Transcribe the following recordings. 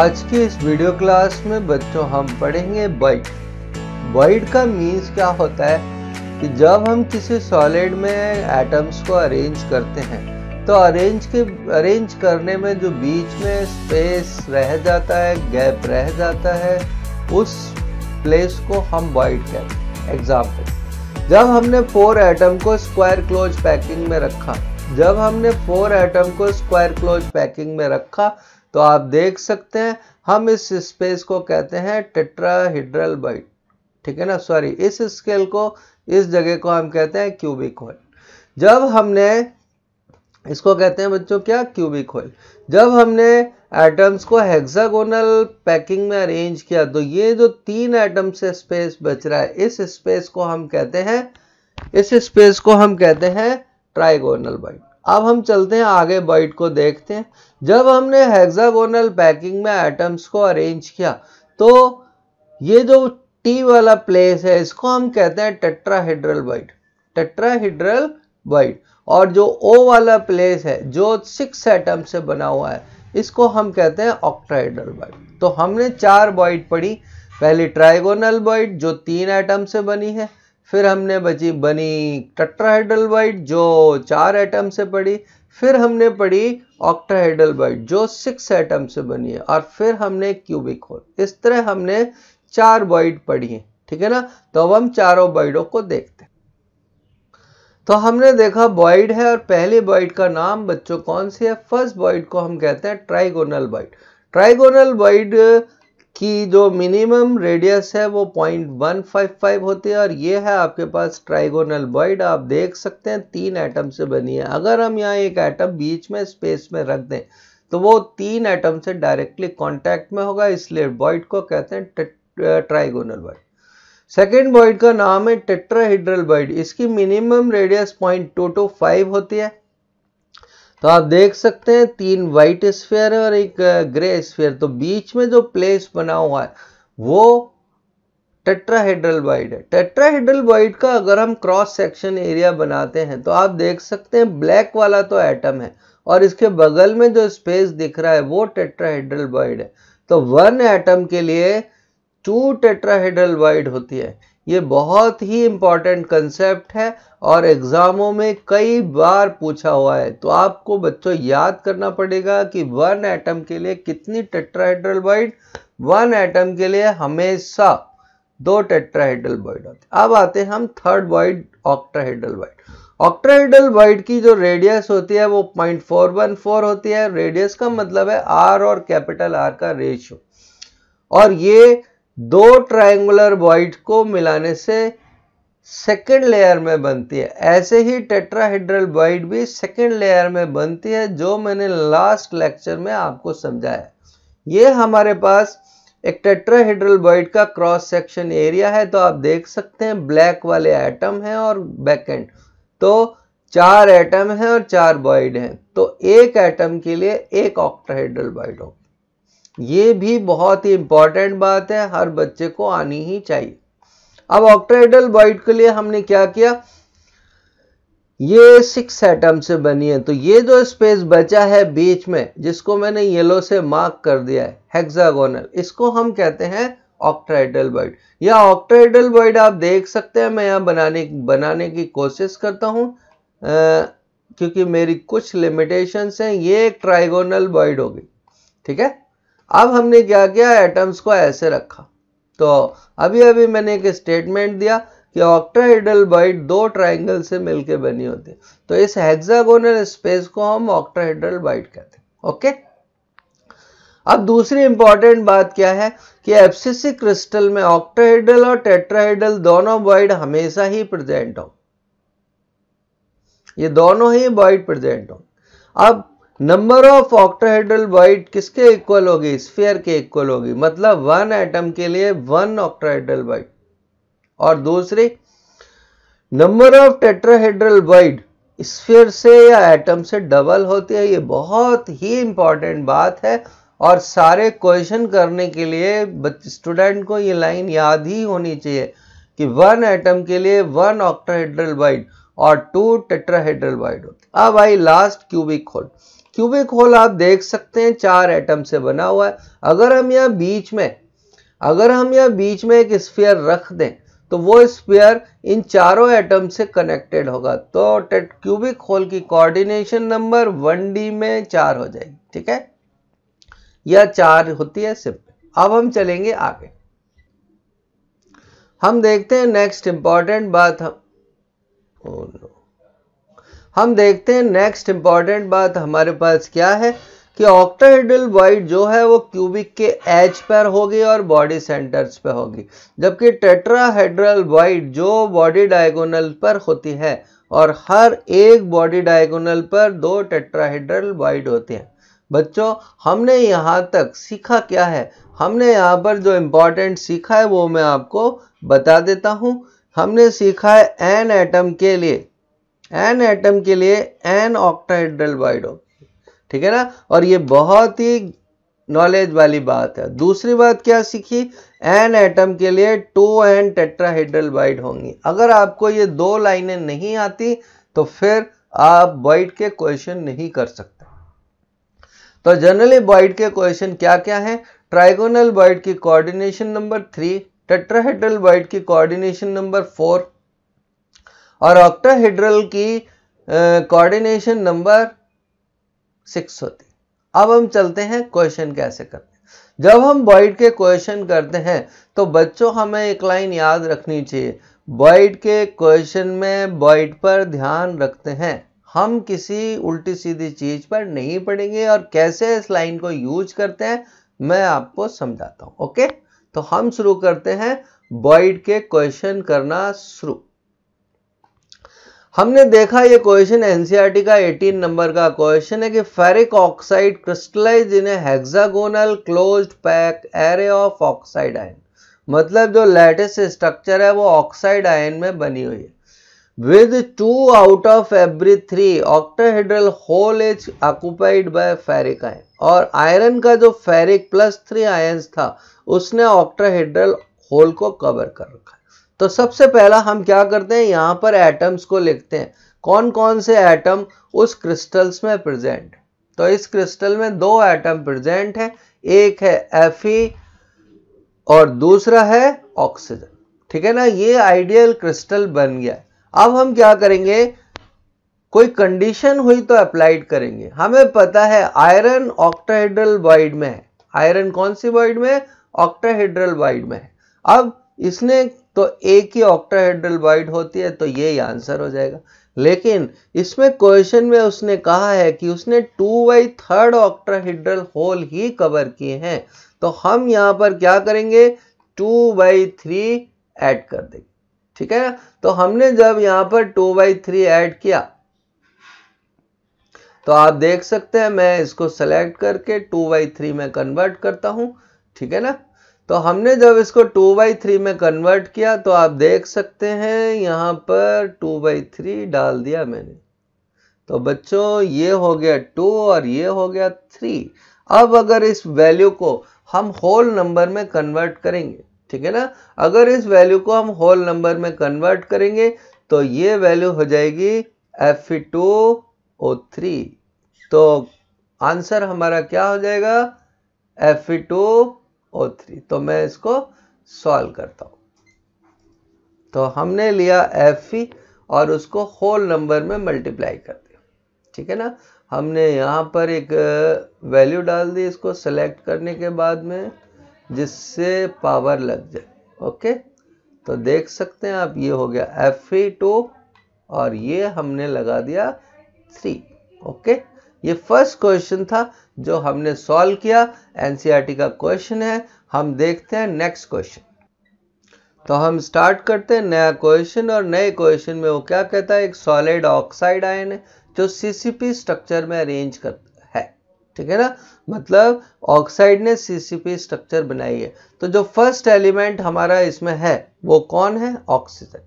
आज के इस वीडियो क्लास में बच्चों हम पढ़ेंगे बाइट बाइट का मीन्स क्या होता है कि जब हम किसी सॉलिड में एटम्स को अरेंज करते हैं तो अरेंज के अरेंज करने में जो बीच में स्पेस रह जाता है गैप रह जाता है उस प्लेस को हम बाइट कहते हैं एग्जाम्पल जब हमने फोर एटम को स्क्वायर क्लोज पैकिंग में रखा जब हमने फोर एटम को स्क्वायर क्लोज पैकिंग में रखा तो आप देख सकते हैं हम इस स्पेस को कहते हैं टेट्राहीड्रल बाइट ठीक है ना सॉरी इस स्केल को इस जगह को हम कहते हैं क्यूबिक होल जब हमने इसको कहते हैं बच्चों क्या क्यूबिक होल जब हमने एटम्स को हेक्सागोनल पैकिंग में अरेंज किया तो ये जो तीन एटम से स्पेस बच रहा है इस स्पेस को हम कहते हैं इस स्पेस को हम कहते हैं ट्राइगोनल बाइट अब हम चलते हैं आगे बाइट को देखते हैं जब हमने हेक्सागोनल पैकिंग में एटम्स को अरेंज किया तो ये जो टी वाला प्लेस है इसको हम कहते हैं टेट्राहेड्रल बाइट टेट्राहेड्रल बाइट और जो ओ वाला प्लेस है जो सिक्स एटम से बना हुआ है इसको हम कहते हैं ऑक्ट्राहेड्रल बाइट तो हमने चार बाइट पढ़ी पहली ट्राइगोनल बाइट जो तीन एटम से बनी है फिर हमने बची बनी टट्राहेड्रल वाइट जो चार एटम से पड़ी फिर हमने पढ़ी ऑक्ट्राहेड्रल वाइट जो सिक्स एटम से बनी है और फिर हमने क्यूबिक होल इस तरह हमने चार वाइट पढ़ी है ठीक है ना तो अब हम चारों बाइडों को देखते हैं तो हमने देखा बॉइड है और पहले बॉइड का नाम बच्चों कौन सी है फर्स्ट बॉइड को हम कहते हैं ट्राइगोनल बॉइड ट्राइगोनल बॉइड कि जो मिनिमम रेडियस है वो पॉइंट वन फाइव फाइव होती है और ये है आपके पास ट्राइगोनल बॉइड आप देख सकते हैं तीन एटम से बनी है अगर हम यहाँ एक एटम बीच में स्पेस में रख दें तो वो तीन एटम से डायरेक्टली कांटेक्ट में होगा इसलिए बॉइड को कहते हैं ट्राइगोनल बॉइड सेकेंड बॉइड का नाम है टेट्राहीड्रल बॉइड इसकी minimum radius point two two five होती है तो आप देख सकते हैं तीन व्हाइट स्फेयर है और एक ग्रे स्फेयर तो बीच में जो प्लेस बना हुआ है वो टेट्राहेड्रल वाइड है टेट्राहेड्रल वाइड का अगर हम क्रॉस सेक्शन एरिया बनाते हैं तो आप देख सकते हैं ब्लैक वाला तो एटम है और इसके बगल में जो स्पेस दिख रहा है वो टेट्राहेड्रल वाइड है तो वन एटम के लिए टू टेट्राहेड्रल वाइड होती है ये बहुत ही इम्पॉर्टेंट कंसेप्ट है और एग्ज़ामों में कई बार पूछा हुआ है तो आपको बच्चों याद करना पड़ेगा कि वन एटम के लिए कितनी टेट्राहेड्रल बॉइड वन एटम के लिए हमेशा दो टेट्राहेड्रल बॉइड होते अब आते हैं हम third void octahedral void octahedral void की जो रेडियस होती है वो पॉइंट फोर वन फोर होती है रेडियस का मतलब है आर और कैपिटल आर का रेशियो और ये दो ट्रायंगुलर वॉइड को मिलाने से सेकेंड लेयर में बनती है ऐसे ही टेट्राहेड्रल वॉइड भी सेकेंड लेयर में बनती है जो मैंने लास्ट लेक्चर में आपको समझाया ये हमारे पास एक टेट्राहेड्रल वॉइड का क्रॉस सेक्शन एरिया है तो आप देख सकते हैं ब्लैक वाले एटम हैं और बैकेंड तो चार एटम हैं और चार वॉइड हैं तो एक एटम के लिए एक ऑक्ट्राहेड्रल वॉइड होगा ये भी बहुत ही इंपॉर्टेंट बात है हर बच्चे को आनी ही चाहिए अब ऑक्ट्राइडल बॉइड के लिए हमने क्या किया ये सिक्स एटम से बनी है तो ये जो स्पेस बचा है बीच में जिसको मैंने येलो से मार्क कर दिया है हेक्सागोनल इसको हम कहते हैं ऑक्ट्राइडल वर्ड या ऑक्ट्राइडल वर्ड आप देख सकते हैं मैं यहाँ बनाने बनाने की कोशिश करता हूँ क्योंकि मेरी कुछ लिमिटेशंस हैं ये एक ट्राइगोनल वर्ड होगी ठीक है अब हमने क्या किया एटम्स को ऐसे रखा तो अभी अभी मैंने एक स्टेटमेंट दिया कि ऑक्ट्राहेड्रल बाइट दो ट्राइंगल से मिलके बनी होती है तो इस हेक्सागोनल स्पेस को हम ऑक्ट्राहेड्रल बाइट कहते हैं ओके अब दूसरी इंपॉर्टेंट बात क्या है कि एप्सिसिक क्रिस्टल में ऑक्ट्राहेड्रल और टेट्राहेड्रल दोनों बॉइड हमेशा ही प्रेजेंट हो ये दोनों ही बॉइड प्रेजेंट हो अब नंबर ऑफ ऑक्ट्राहेड्रल वाइट किसके इक्वल होगी स्फीयर के इक्वल होगी मतलब वन एटम के लिए वन ऑक्टाहेड्रल वाइट और दूसरी number of tetrahedral void sphere से या एटम से डबल होती है ये बहुत ही इंपॉर्टेंट बात है और सारे क्वेश्चन करने के लिए स्टूडेंट को ये लाइन याद ही होनी चाहिए कि वन एटम के लिए वन ऑक्ट्राहेड्रल वाइट और टू टेट्राहेड्रल वाइड होती अब आई last cubic hole cubic hole आप देख सकते हैं चार एटम से बना हुआ है अगर हम यहाँ बीच में अगर हम यहाँ बीच में एक स्फीयर रख दें तो वो स्फीयर इन चारों एटम से कनेक्टेड होगा तो टेट क्यूबिक होल की कोऑर्डिनेशन नंबर वन डी में चार हो जाएगी ठीक है यह चार होती है सिंपल अब हम चलेंगे आगे हम देखते हैं नेक्स्ट इंपॉर्टेंट बात हम ओ oh नो हम देखते हैं नेक्स्ट इंपॉर्टेंट बात हमारे पास क्या है कि ऑक्टाहेड्रल वाइड जो है वो क्यूबिक के एज पर होगी और बॉडी सेंटर्स पे होगी जबकि टेट्राहेड्रल वाइड जो बॉडी डायगोनल पर होती है और हर एक बॉडी डायगोनल पर दो टेट्राहेड्रल वाइड होते हैं बच्चों हमने यहाँ तक सीखा क्या है हमने यहाँ पर जो इम्पोर्टेंट सीखा है वो मैं आपको बता देता हूँ हमने सीखा है एन एटम के लिए एन एटम के लिए एन ऑक्टाहेड्रल वाइडो ठीक है ना और ये बहुत ही नॉलेज वाली बात है दूसरी बात क्या सीखी एन एटम के लिए टू एन टेट्राहेड्रल वाइड होंगी अगर आपको ये दो लाइनें नहीं आती तो फिर आप बॉइड के क्वेश्चन नहीं कर सकते तो जनरली बॉइड के क्वेश्चन क्या क्या है ट्राइगोनल बॉइड की coordination number three tetrahedral void की कोऑर्डिनेशन नंबर फोर और ऑक्टाहेड्रल की कोऑर्डिनेशन नंबर सिक्स होती अब हम चलते हैं क्वेश्चन कैसे करते हैं जब हम बॉइड के क्वेश्चन करते हैं तो बच्चों हमें एक लाइन याद रखनी चाहिए बॉइड के क्वेश्चन में बॉइड पर ध्यान रखते हैं हम किसी उल्टी सीधी चीज पर नहीं पढ़ेंगे और कैसे इस लाइन को यूज करते हैं मैं आपको समझाता हूं ओके तो हम शुरू करते हैं बॉइड के क्वेश्चन करना शुरू हमने देखा ये क्वेश्चन एनसीईआरटी e का 18 नंबर का क्वेश्चन है कि ferric oxide crystallize in hexagonal closed pack array of oxide ion मतलब जो लेटेस्ट स्ट्रक्चर है वो ऑक्साइड आयन में बनी हुई है with two out of every three octahedral hole is occupied by ferric ion और आयरन का जो फेरिक प्लस थ्री आयन था उसने ऑक्टाहेड्रल होल को कवर कर रखा तो सबसे पहला हम क्या करते हैं यहाँ पर एटम्स को लिखते हैं कौन कौन से एटम उस क्रिस्टल्स में प्रेजेंट तो इस क्रिस्टल में दो एटम प्रेजेंट हैं एक है एफ और दूसरा है ऑक्सीजन ठीक है ना ये आइडियल क्रिस्टल बन गया अब हम क्या करेंगे कोई कंडीशन हुई तो अप्लाइड करेंगे हमें पता है आयरन ऑक्टाहीड्रल वाइड में है आयरन कौन सी वाइड में ऑक्टाहीड्रल वाइड में है अब इसने तो एक ही ऑक्टाहेड्रल वाइड होती है तो ये आंसर हो जाएगा लेकिन इसमें क्वेश्चन में उसने कहा है कि उसने two by third octahedral hole ही कवर किए हैं तो हम यहाँ पर क्या करेंगे टू बाई थ्री एड कर देंगे ठीक है ना तो हमने जब यहां पर टू बाई थ्री एड किया तो आप देख सकते हैं मैं इसको सेलेक्ट करके टू बाई थ्री में कन्वर्ट करता हूं ठीक है ना तो हमने जब इसको टू बाई थ्री में कन्वर्ट किया तो आप देख सकते हैं यहाँ पर टू बाई थ्री डाल दिया मैंने तो बच्चों ये हो गया टू और ये हो गया थ्री अब अगर इस वैल्यू को हम होल नंबर में कन्वर्ट करेंगे ठीक है ना अगर इस वैल्यू को हम होल नंबर में कन्वर्ट करेंगे तो ये वैल्यू हो जाएगी एफ टू ओ थ्री तो आंसर हमारा क्या हो जाएगा एफ टू O3 थ्री तो मैं इसको सॉल्व करता हूँ तो हमने लिया एफ ई e और उसको होल नंबर में मल्टीप्लाई कर दिया ठीक है ना हमने यहाँ पर एक वैल्यू डाल दी इसको सेलेक्ट करने के बाद में जिससे पावर लग जाए ओके तो देख सकते हैं आप ये हो गया एफ ई टू और ये हमने लगा दिया थ्री ओके ये फर्स्ट क्वेश्चन था जो हमने सॉल्व किया एनसीईआरटी e का क्वेश्चन है हम देखते हैं नेक्स्ट क्वेश्चन तो हम स्टार्ट करते हैं नया क्वेश्चन और नए क्वेश्चन में वो क्या कहता है एक सॉलिड ऑक्साइड आयन है जो सीसीपी स्ट्रक्चर में अरेंज करता है ठीक है ना मतलब ऑक्साइड ने सीसीपी स्ट्रक्चर बनाई है तो जो फर्स्ट एलिमेंट हमारा इसमें है वो कौन है ऑक्सीजन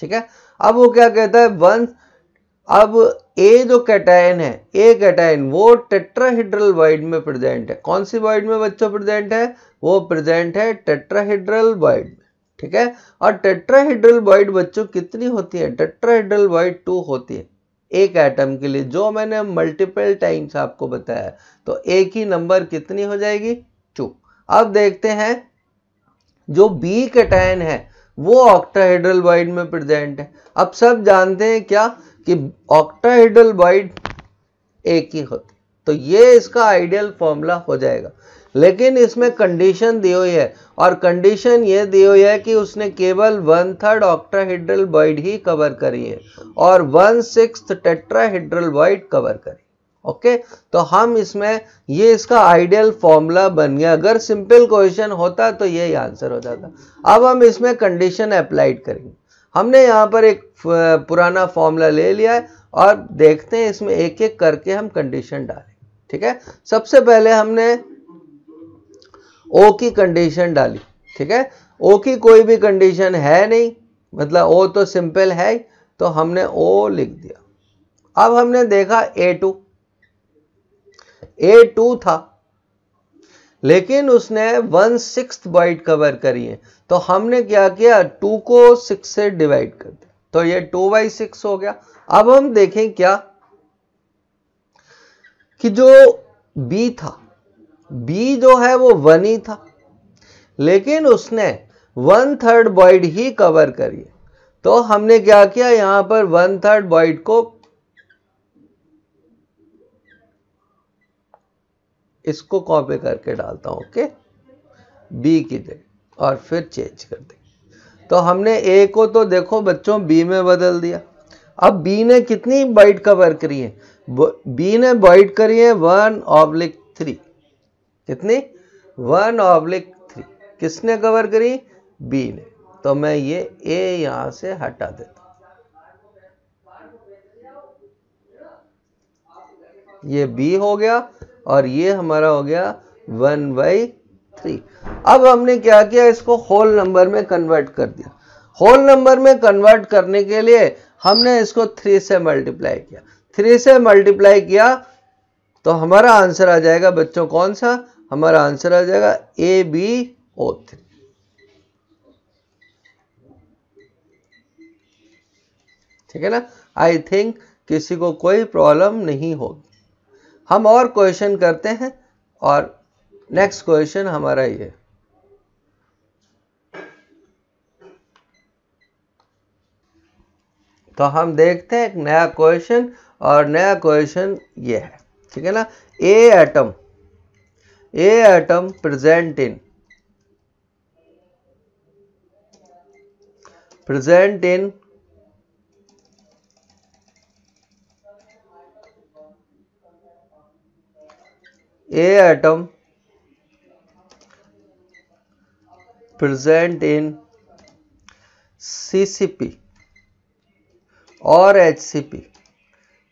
ठीक है अब वो क्या कहता है वंस अब ए जो कैटायन है ए कैटायन वो टेट्राहीड्रल वाइड में प्रेजेंट है कौन सी वाइड में बच्चों प्रेजेंट है वो प्रेजेंट है टेट्राहीड्रल वाइड में ठीक है और टेट्राहीड्रल वाइड बच्चों कितनी होती है टेट्राहीड्रल वाइड टू होती है एक एटम के लिए जो मैंने मल्टीपल टाइम्स आपको बताया तो ए की नंबर कितनी हो जाएगी टू अब देखते हैं जो बी कैटायन है वो ऑक्ट्राहीड्रल वाइड में प्रेजेंट है अब सब जानते हैं क्या कि ऑक्टाइडल वाइड एक ही होती तो ये इसका आइडियल फॉर्मूला हो जाएगा लेकिन इसमें कंडीशन दी हुई है और कंडीशन ये दी हुई है कि उसने केवल वन थर्ड ऑक्ट्राहीड्रल वाइड ही कवर करी है और one six tetrahedral void cover करी ओके तो हम इसमें ये इसका आइडियल फॉर्मूला बन गया अगर सिंपल क्वेश्चन होता तो यही आंसर हो जाता अब हम इसमें कंडीशन अप्लाइड करेंगे हमने यहाँ पर एक पुराना फॉर्मूला ले लिया है और देखते हैं इसमें एक एक करके हम कंडीशन डालें ठीक है सबसे पहले हमने ओ की कंडीशन डाली ठीक है ओ की कोई भी कंडीशन है नहीं मतलब ओ तो सिंपल है तो हमने ओ लिख दिया अब हमने देखा ए टू ए टू था लेकिन उसने वन सिक्स बाइट कवर करी है तो हमने क्या किया टू को सिक्स से डिवाइड कर दिया तो ये टू बाई सिक्स हो गया अब हम देखें क्या कि जो बी था बी जो है वो वन ही था लेकिन उसने वन थर्ड बॉइड ही कवर करी तो हमने क्या किया यहां पर वन थर्ड बॉइड को इसको कॉपी करके डालता हूँ ओके बी की जगह और फिर चेंज कर देंगे तो हमने ए को तो देखो बच्चों बी में बदल दिया अब बी ने कितनी बाइट कवर करी है बी ने बाइट करी है वन ऑब्लिक थ्री कितनी वन ऑब्लिक थ्री किसने कवर करी बी ने तो मैं ये ए यहां से हटा देता ये बी हो गया और ये हमारा हो गया वन बाई थ्री अब हमने क्या किया इसको होल नंबर में कन्वर्ट कर दिया होल नंबर में कन्वर्ट करने के लिए हमने इसको थ्री से मल्टीप्लाई किया थ्री से मल्टीप्लाई किया तो हमारा आंसर आ जाएगा बच्चों कौन सा हमारा आंसर आ जाएगा ए बी ओ थ्री ठीक है ना आई थिंक किसी को कोई प्रॉब्लम नहीं होगी हम और क्वेश्चन करते हैं और नेक्स्ट क्वेश्चन हमारा ये तो हम देखते हैं एक नया क्वेश्चन और नया क्वेश्चन ये है ठीक है ना A atom A atom present in present in A atom present in CCP और HCP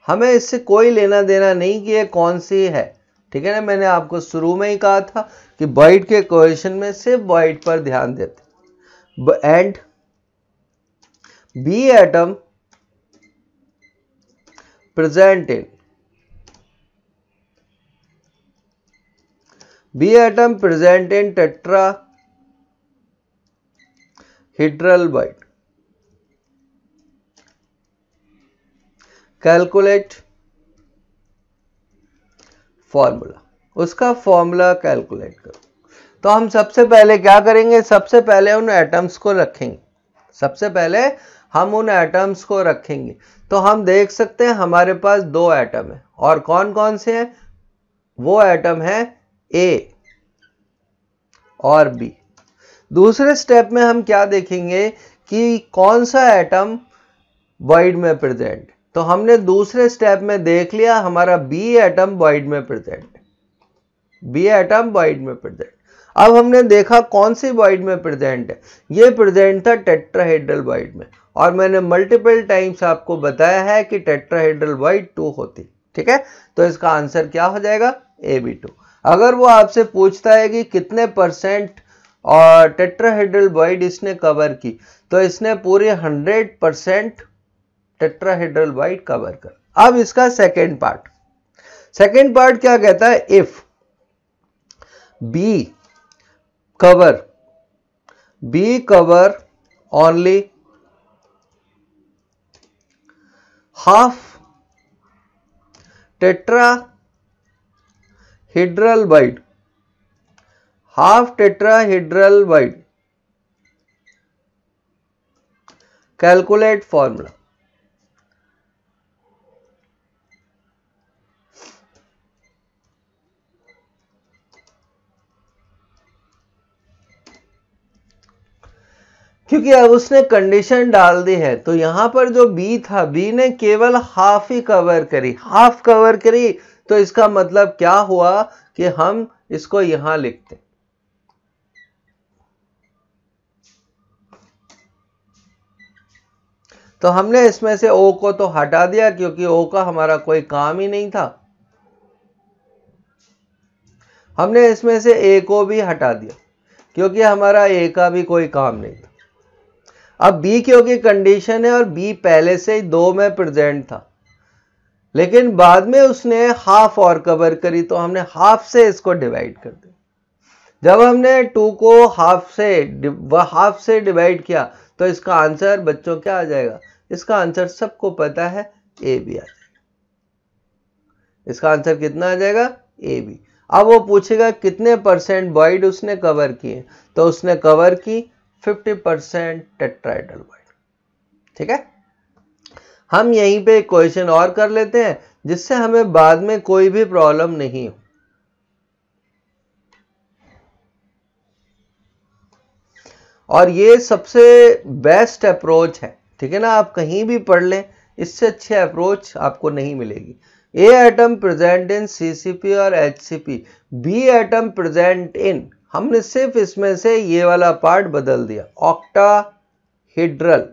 हमें इससे कोई लेना देना नहीं कि ये कौन सी है ठीक है ना मैंने आपको शुरू में ही कहा था कि बॉइड के क्वेश्चन में सिर्फ बॉइड पर ध्यान देते and B atom present in atom present in tetrahedral void calculate formula उसका फॉर्मूला कैलकुलेट करो तो हम सबसे पहले क्या करेंगे सबसे पहले उन एटम्स को रखेंगे सबसे पहले हम उन एटम्स को रखेंगे तो हम देख सकते हैं हमारे पास दो एटम है और कौन कौन से हैं वो एटम है ए और बी दूसरे स्टेप में हम क्या देखेंगे कि कौन सा एटम वाइड में प्रेजेंट तो हमने दूसरे स्टेप में देख लिया हमारा बी एटम वाइड में प्रेजेंट बी एटम वाइड में प्रेजेंट अब हमने देखा कौन सी वाइड में प्रेजेंट है ये प्रेजेंट था टेट्राहेड्रल वाइड में और मैंने मल्टीपल टाइम्स आपको बताया है कि टेट्राहेड्रल वाइड टू होती ठीक है तो इसका आंसर क्या हो जाएगा ए बी टू अगर वो आपसे पूछता है कि कितने परसेंट और टेट्राहेड्रल बॉइड इसने कवर की तो इसने पूरे 100 परसेंट टेट्राहेड्रल बॉइड कवर कर अब इसका सेकेंड पार्ट सेकेंड पार्ट क्या कहता है if B cover B cover only half tetrahedral void half tetrahedral void calculate formula क्योंकि अब उसने कंडीशन डाल दी है तो यहां पर जो बी था बी ने केवल हाफ ही कवर करी हाफ कवर करी तो इसका मतलब क्या हुआ कि हम इसको यहां लिखते तो हमने इसमें से ओ को तो हटा दिया क्योंकि ओ का हमारा कोई काम ही नहीं था हमने इसमें से ए को भी हटा दिया क्योंकि हमारा ए का भी कोई काम नहीं था अब बी क्योंकि कंडीशन है और बी पहले से ही दो में प्रेजेंट था लेकिन बाद में उसने हाफ और कवर करी तो हमने हाफ से इसको डिवाइड कर दिया जब हमने टू को हाफ से हाफ से डिवाइड किया तो इसका आंसर बच्चों क्या आ जाएगा इसका आंसर सबको पता है ए बी आ जाएगा इसका आंसर कितना आ जाएगा ए बी अब वो पूछेगा कितने परसेंट बॉइड उसने कवर किए तो उसने कवर की 50 परसेंट टेट्राइडल बॉइड ठीक है हम यहीं पे क्वेश्चन और कर लेते हैं जिससे हमें बाद में कोई भी प्रॉब्लम नहीं हो और ये सबसे बेस्ट अप्रोच है ठीक है ना आप कहीं भी पढ़ लें इससे अच्छे अप्रोच आपको नहीं मिलेगी A atom present in CCP और HCP B atom present in हमने सिर्फ इसमें से ये वाला पार्ट बदल दिया ऑक्टा हिड्रल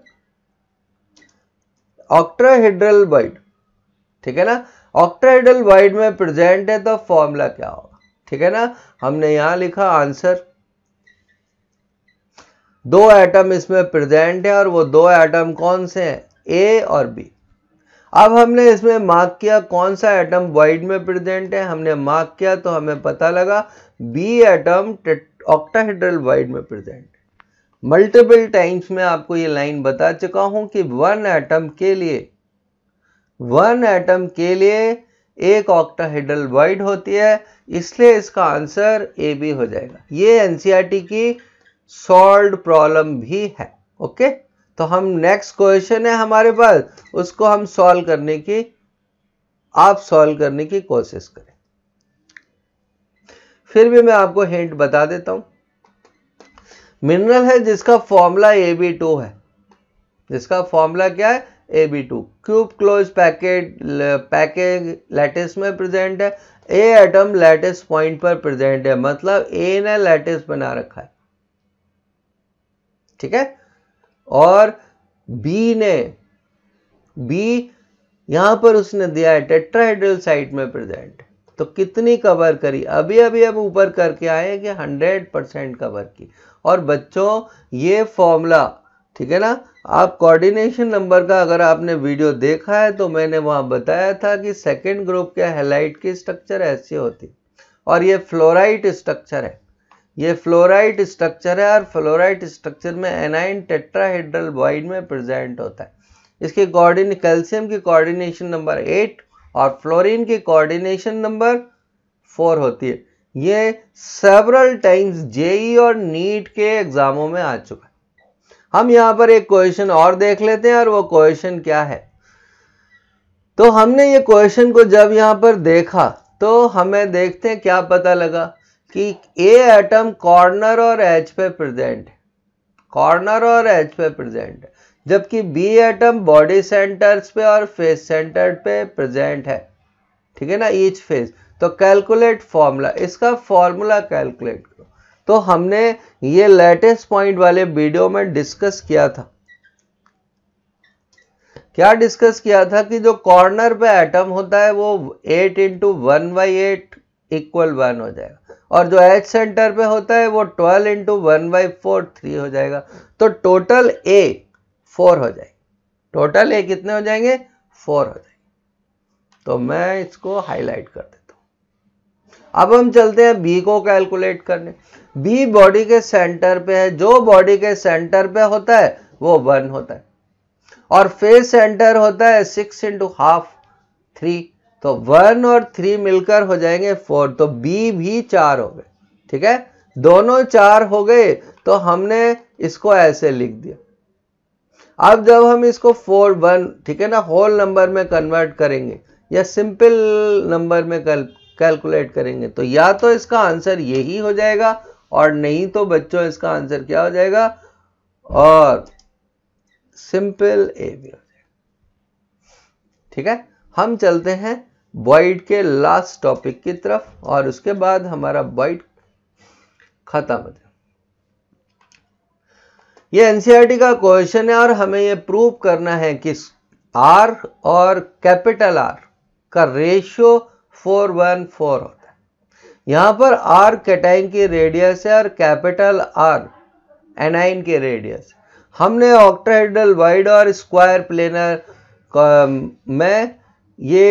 ऑक्ट्राहेड्रल वाइड ठीक है ना ऑक्ट्राहेड्रल वाइड में प्रेजेंट है तो फॉर्मूला क्या होगा ठीक है ना हमने यहां लिखा आंसर दो एटम इसमें प्रेजेंट है और वो दो एटम कौन से हैं ए और बी अब हमने इसमें मार्क किया कौन सा एटम वाइड में प्रेजेंट है हमने मार्क किया तो हमें पता लगा बी एटम ऑक्टाहेड्रल वाइड में प्रेजेंट मल्टीपल टाइम्स में आपको ये लाइन बता चुका हूं कि वन एटम के लिए वन एटम के लिए एक ऑक्टाहेड्रल वाइड होती है इसलिए इसका आंसर ए बी हो जाएगा ये एनसीईआरटी e की सॉल्व प्रॉब्लम भी है ओके तो हम नेक्स्ट क्वेश्चन है हमारे पास उसको हम सॉल्व करने की आप सॉल्व करने की कोशिश करें फिर भी मैं आपको हिंट बता देता हूं मिनरल है जिसका फॉर्मूला ए बी टू है जिसका फॉर्मूला क्या है A B two cube close packet package lattice में प्रेजेंट है ए एटम लेटेस्ट पॉइंट पर प्रेजेंट है मतलब ए ने लेटेस्ट बना रखा है ठीक है और बी ने बी यहां पर उसने दिया है टेट्राहेड्रल साइट में प्रेजेंट है तो कितनी कवर करी अभी अभी अब ऊपर करके आए कि 100 परसेंट कवर की और बच्चों ये फॉर्मूला ठीक है ना आप कोऑर्डिनेशन नंबर का अगर आपने वीडियो देखा है तो मैंने वहाँ बताया था कि सेकेंड ग्रुप के हेलाइट की स्ट्रक्चर ऐसी होती और ये फ्लोराइट स्ट्रक्चर है ये फ्लोराइट स्ट्रक्चर है और फ्लोराइट स्ट्रक्चर में एनाइन टेट्राहेड्रल वाइड में प्रेजेंट होता है इसके कोऑर्डिन कैल्शियम की कोऑर्डिनेशन नंबर एट और फ्लोरीन की कोऑर्डिनेशन नंबर फोर होती है ये सेवरल टाइम्स जेई और नीट के एग्जामों में आ चुका है हम यहां पर एक क्वेश्चन और देख लेते हैं और वो क्वेश्चन क्या है तो हमने ये क्वेश्चन को जब यहां पर देखा तो हमें देखते हैं क्या पता लगा कि ए एटम कॉर्नर और एच पे प्रेजेंट है कॉर्नर और एच पे प्रेजेंट है जबकि बी एटम बॉडी सेंटर्स पे और फेस सेंटर पे प्रेजेंट है ठीक है ना ईच फेस तो कैलकुलेट फॉर्मूला इसका फॉर्मूला कैलकुलेट करो तो हमने ये लेटेस्ट पॉइंट वाले वीडियो में डिस्कस किया था क्या डिस्कस किया था कि जो कॉर्नर पे एटम होता है वो 8 into one by eight equal one हो जाएगा और जो एच सेंटर पे होता है वो 12 into one by four three हो जाएगा तो टोटल ए फोर हो जाएगी टोटल ये कितने हो जाएंगे फोर हो जाएंगे तो मैं इसको हाईलाइट कर देता हूँ अब हम चलते हैं बी को कैलकुलेट करने बी बॉडी के सेंटर पे है जो बॉडी के सेंटर पे होता है वो वन होता है और फेस सेंटर होता है सिक्स इंटू हाफ थ्री तो वन और थ्री मिलकर हो जाएंगे फोर तो बी भी चार हो गए ठीक है दोनों चार हो गए तो हमने इसको ऐसे लिख दिया अब जब हम इसको फोर वन ठीक है ना होल नंबर में कन्वर्ट करेंगे या सिंपल नंबर में कल कैलकुलेट करेंगे तो या तो इसका आंसर यही हो जाएगा और नहीं तो बच्चों इसका आंसर क्या हो जाएगा और सिंपल ए भी हो जाएगा ठीक है हम चलते हैं बॉइड के लास्ट टॉपिक की तरफ और उसके बाद हमारा बॉइड खत्म हो जाएगा ये एनसीईआरटी e का क्वेश्चन है और हमें ये प्रूव करना है कि आर और कैपिटल आर का रेशियो फोर वन फोर होता है यहां पर आर कैटाइन की रेडियस है और कैपिटल आर एनाइन की रेडियस हमने ऑक्ट्राइडल वाइड और स्क्वायर प्लेनर um, में ये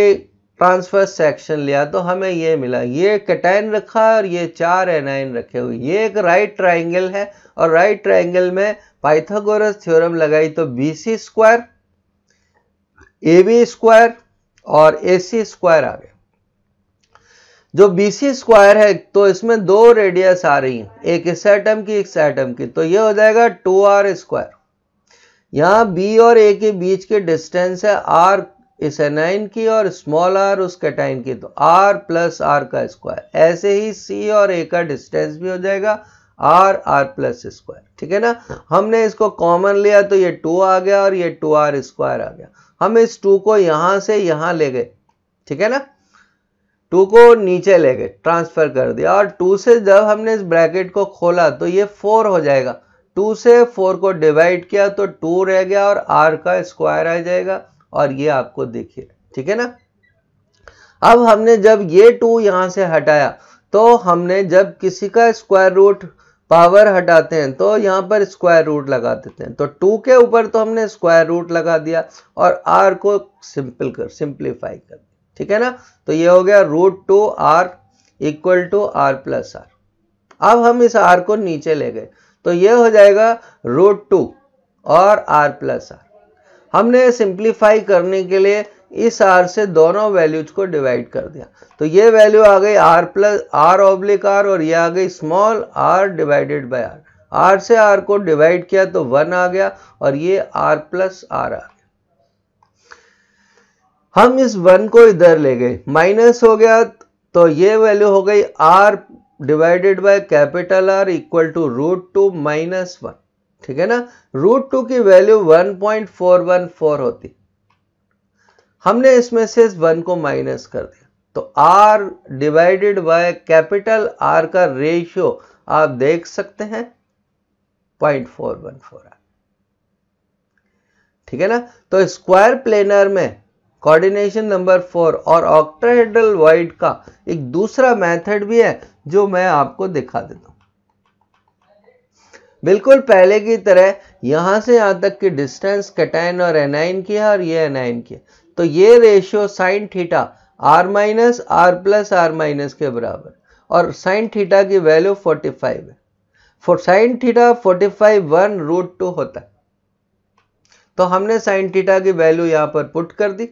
ट्रांसफर सेक्शन लिया तो हमें ये मिला ये कैटाइन रखा और ये चार एनाइन रखे हुए ये एक राइट ट्राइंगल है और राइट ट्राइंगल में पाइथागोरस थ्योरम लगाई तो B C square A B square और ए सी स्क्वायर आ गया जो बी सी स्क्वायर है तो इसमें दो रेडियस आ रही हैं एक इस एटम की एक एटम की तो ये हो जाएगा टू आर स्क्वायर यहाँ बी और ए के बीच के डिस्टेंस है आर इस एनाइन की और स्मॉल आर उस कैटाइन की तो आर प्लस आर का स्क्वायर ऐसे ही सी और ए का डिस्टेंस भी हो जाएगा आर आर प्लस स्क्वायर ठीक है ना हाँ। हमने इसको कॉमन लिया तो ये टू आ गया और ये टू आर स्क्वायर आ गया हम इस टू को यहां से यहां ले गए ठीक है ना टू को नीचे ले गए ट्रांसफर कर दिया और टू से जब हमने इस ब्रैकेट को खोला तो ये फोर हो जाएगा टू से फोर को डिवाइड किया तो टू रह गया और आर का स्क्वायर आ जाएगा और ये आपको देखिए ठीक है ना अब हमने जब ये टू यहां से हटाया तो हमने जब किसी का स्क्वायर रूट पावर हटाते हैं तो यहाँ पर स्क्वायर रूट लगा देते हैं तो टू के ऊपर तो हमने स्क्वायर रूट लगा दिया और आर को सिंपल कर सिंप्लीफाई कर दिया ठीक है ना तो ये हो गया root two R equal to r plus R अब हम इस आर को नीचे ले गए तो ये हो जाएगा रूट टू और आर प्लस आर हमने सिंप्लीफाई करने के लिए इस आर से दोनों वैल्यूज को डिवाइड कर दिया तो ये वैल्यू आ गई R plus R oblique R और ये आ गई small r divided by R R से आर को डिवाइड किया तो वन आ गया और ये आर प्लस आर आ गया हम इस वन को इधर ले गए माइनस हो गया तो ये वैल्यू हो गई r divided by capital R equal to root two minus one ठीक है ना रूट टू की वैल्यू 1.414 होती हमने इसमें से इस वन को माइनस कर दिया तो r divided by capital R का रेशियो आप देख सकते हैं पॉइंट फोर वन फोर ठीक है ना तो स्क्वायर प्लेनर में कोऑर्डिनेशन नंबर फोर और ऑक्टाहेड्रल वाइड का एक दूसरा मेथड भी है जो मैं आपको दिखा देता हूं बिल्कुल पहले की तरह यहां से यहां तक की डिस्टेंस कटाइन और एनाइन किया और ये एनाइन किया तो ये ratio sine theta r minus r plus r minus के बराबर और साइन थीटा की वैल्यू 45 है for sine theta 45 one root two होता है तो हमने साइन थीटा की वैल्यू यहां पर पुट कर दी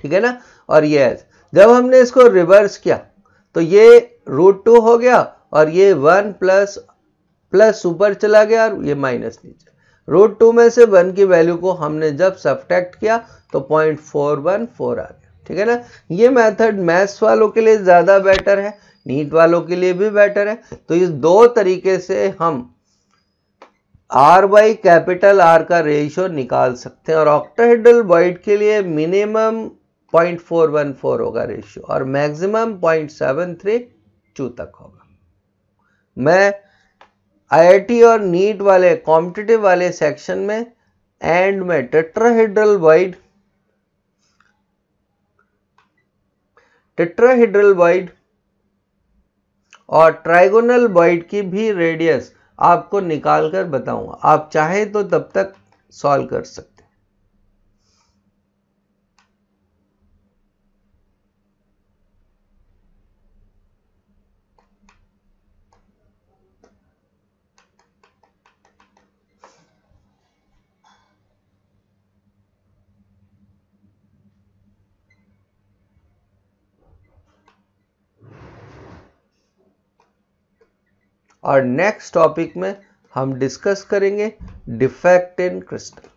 ठीक है ना और ये जब हमने इसको रिवर्स किया तो ये रूट टू हो गया और ये वन प्लस प्लस ऊपर चला गया और ये माइनस नीचे रूट टू में से वन की वैल्यू को हमने जब सब्ट्रैक्ट किया तो पॉइंट फोर वन फोर आ गया ठीक है ना ये मेथड मैथ्स वालों के लिए ज़्यादा बेटर है नीट वालों के लिए भी बेटर है तो इस दो तरीके से हम आर बाई कैपिटल आर का रेशियो निकाल सकते हैं और ऑक्टाहेड्रल वाइट के लिए minimum point four one four होगा रेशियो और maximum point seven three two तक होगा मैं आईआईटी और नीट वाले कॉम्पिटेटिव वाले सेक्शन में एंड में टेट्राहेड्रल वाइड टेट्राहेड्रल वाइड और ट्राइगोनल वाइड की भी रेडियस आपको निकाल कर बताऊंगा आप चाहे तो तब तक सॉल्व कर सकते और नेक्स्ट टॉपिक में हम डिस्कस करेंगे डिफेक्ट इन क्रिस्टल